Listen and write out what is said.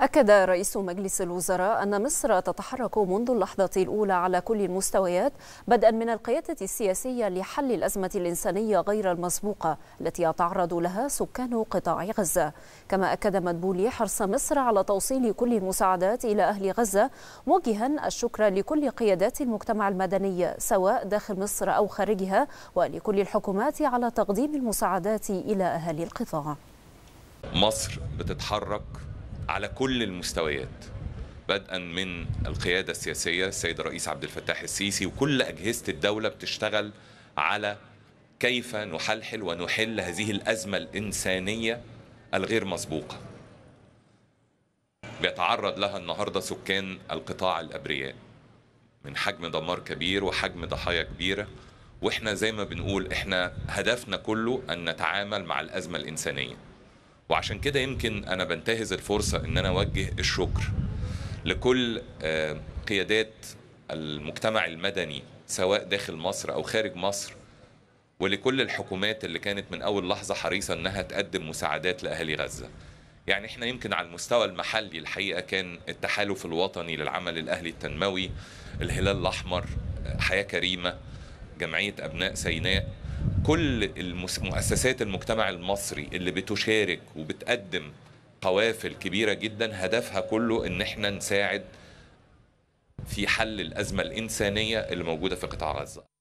أكد رئيس مجلس الوزراء أن مصر تتحرك منذ اللحظة الأولى على كل المستويات بدءا من القيادة السياسية لحل الأزمة الإنسانية غير المسبوقة التي يتعرض لها سكان قطاع غزة كما أكد مدبولي حرص مصر على توصيل كل المساعدات إلى أهل غزة موجها الشكر لكل قيادات المجتمع المدني سواء داخل مصر أو خارجها ولكل الحكومات على تقديم المساعدات إلى أهالي القطاع مصر بتتحرك على كل المستويات بدءا من القياده السياسيه السيد الرئيس عبد الفتاح السيسي وكل اجهزه الدوله بتشتغل على كيف نحلحل ونحل هذه الازمه الانسانيه الغير مسبوقه بيتعرض لها النهارده سكان القطاع الابرياء من حجم دمار كبير وحجم ضحايا كبيره واحنا زي ما بنقول احنا هدفنا كله ان نتعامل مع الازمه الانسانيه وعشان كده يمكن انا بنتهز الفرصه ان انا اوجه الشكر لكل آه، قيادات المجتمع المدني سواء داخل مصر او خارج مصر ولكل الحكومات اللي كانت من اول لحظه حريصه انها تقدم مساعدات لاهالي غزه يعني احنا يمكن على المستوى المحلي الحقيقه كان التحالف الوطني للعمل الاهلي التنموي الهلال الاحمر آه، حياه كريمه جمعيه ابناء سيناء كل مؤسسات المجتمع المصري اللي بتشارك وبتقدم قوافل كبيره جدا هدفها كله ان احنا نساعد في حل الازمه الانسانيه اللي موجوده في قطاع غزه